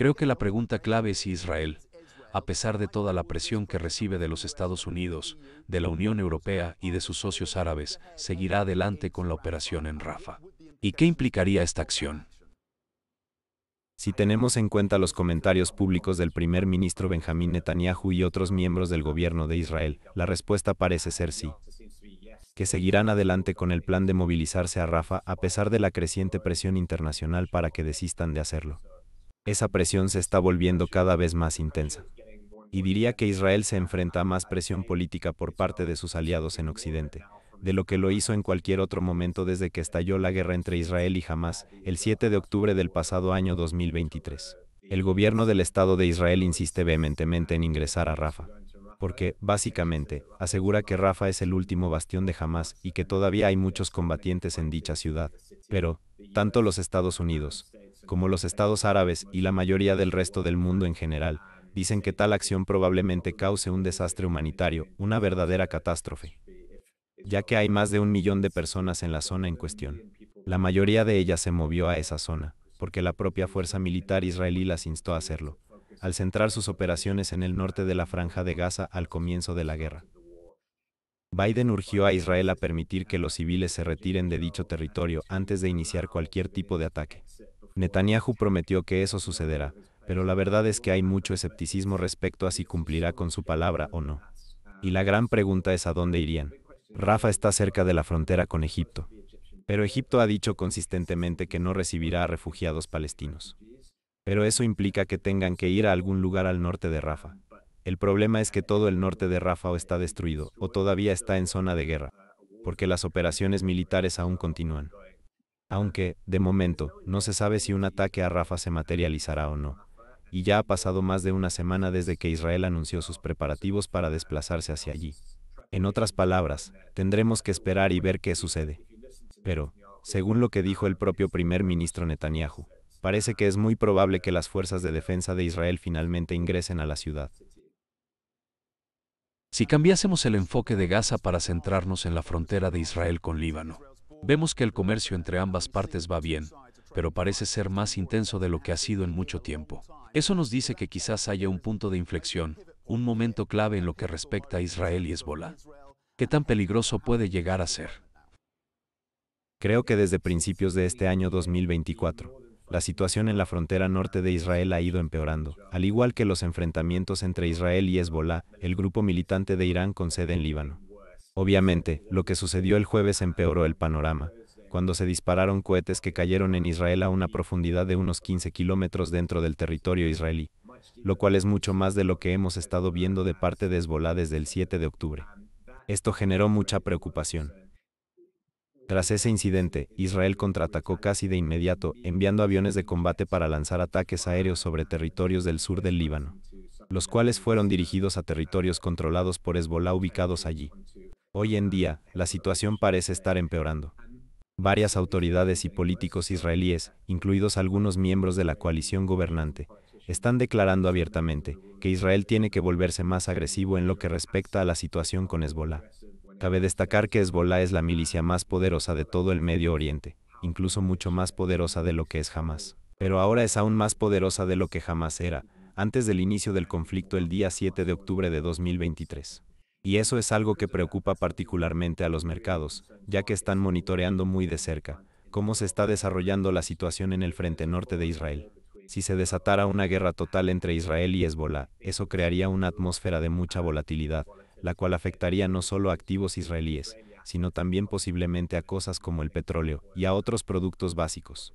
Creo que la pregunta clave es si Israel, a pesar de toda la presión que recibe de los Estados Unidos, de la Unión Europea y de sus socios árabes, seguirá adelante con la operación en Rafa. ¿Y qué implicaría esta acción? Si tenemos en cuenta los comentarios públicos del primer ministro Benjamín Netanyahu y otros miembros del gobierno de Israel, la respuesta parece ser sí. Que seguirán adelante con el plan de movilizarse a Rafa a pesar de la creciente presión internacional para que desistan de hacerlo. Esa presión se está volviendo cada vez más intensa. Y diría que Israel se enfrenta a más presión política por parte de sus aliados en Occidente, de lo que lo hizo en cualquier otro momento desde que estalló la guerra entre Israel y Hamas, el 7 de octubre del pasado año 2023. El gobierno del Estado de Israel insiste vehementemente en ingresar a Rafa, porque, básicamente, asegura que Rafa es el último bastión de Hamas y que todavía hay muchos combatientes en dicha ciudad. Pero, tanto los Estados Unidos, como los estados árabes y la mayoría del resto del mundo en general, dicen que tal acción probablemente cause un desastre humanitario, una verdadera catástrofe, ya que hay más de un millón de personas en la zona en cuestión. La mayoría de ellas se movió a esa zona, porque la propia fuerza militar israelí las instó a hacerlo, al centrar sus operaciones en el norte de la franja de Gaza al comienzo de la guerra. Biden urgió a Israel a permitir que los civiles se retiren de dicho territorio antes de iniciar cualquier tipo de ataque. Netanyahu prometió que eso sucederá, pero la verdad es que hay mucho escepticismo respecto a si cumplirá con su palabra o no. Y la gran pregunta es a dónde irían. Rafa está cerca de la frontera con Egipto. Pero Egipto ha dicho consistentemente que no recibirá a refugiados palestinos. Pero eso implica que tengan que ir a algún lugar al norte de Rafa. El problema es que todo el norte de Rafa o está destruido o todavía está en zona de guerra, porque las operaciones militares aún continúan aunque, de momento, no se sabe si un ataque a Rafa se materializará o no. Y ya ha pasado más de una semana desde que Israel anunció sus preparativos para desplazarse hacia allí. En otras palabras, tendremos que esperar y ver qué sucede. Pero, según lo que dijo el propio primer ministro Netanyahu, parece que es muy probable que las fuerzas de defensa de Israel finalmente ingresen a la ciudad. Si cambiásemos el enfoque de Gaza para centrarnos en la frontera de Israel con Líbano, Vemos que el comercio entre ambas partes va bien, pero parece ser más intenso de lo que ha sido en mucho tiempo. Eso nos dice que quizás haya un punto de inflexión, un momento clave en lo que respecta a Israel y Hezbollah. ¿Qué tan peligroso puede llegar a ser? Creo que desde principios de este año 2024, la situación en la frontera norte de Israel ha ido empeorando, al igual que los enfrentamientos entre Israel y Hezbollah, el grupo militante de Irán con sede en Líbano. Obviamente, lo que sucedió el jueves empeoró el panorama, cuando se dispararon cohetes que cayeron en Israel a una profundidad de unos 15 kilómetros dentro del territorio israelí, lo cual es mucho más de lo que hemos estado viendo de parte de Hezbollah desde el 7 de octubre. Esto generó mucha preocupación. Tras ese incidente, Israel contraatacó casi de inmediato, enviando aviones de combate para lanzar ataques aéreos sobre territorios del sur del Líbano, los cuales fueron dirigidos a territorios controlados por Hezbollah ubicados allí. Hoy en día, la situación parece estar empeorando. Varias autoridades y políticos israelíes, incluidos algunos miembros de la coalición gobernante, están declarando abiertamente que Israel tiene que volverse más agresivo en lo que respecta a la situación con Hezbollah. Cabe destacar que Hezbollah es la milicia más poderosa de todo el Medio Oriente, incluso mucho más poderosa de lo que es jamás. Pero ahora es aún más poderosa de lo que jamás era, antes del inicio del conflicto el día 7 de octubre de 2023 y eso es algo que preocupa particularmente a los mercados, ya que están monitoreando muy de cerca cómo se está desarrollando la situación en el frente norte de Israel. Si se desatara una guerra total entre Israel y Hezbollah, eso crearía una atmósfera de mucha volatilidad, la cual afectaría no solo a activos israelíes, sino también posiblemente a cosas como el petróleo y a otros productos básicos.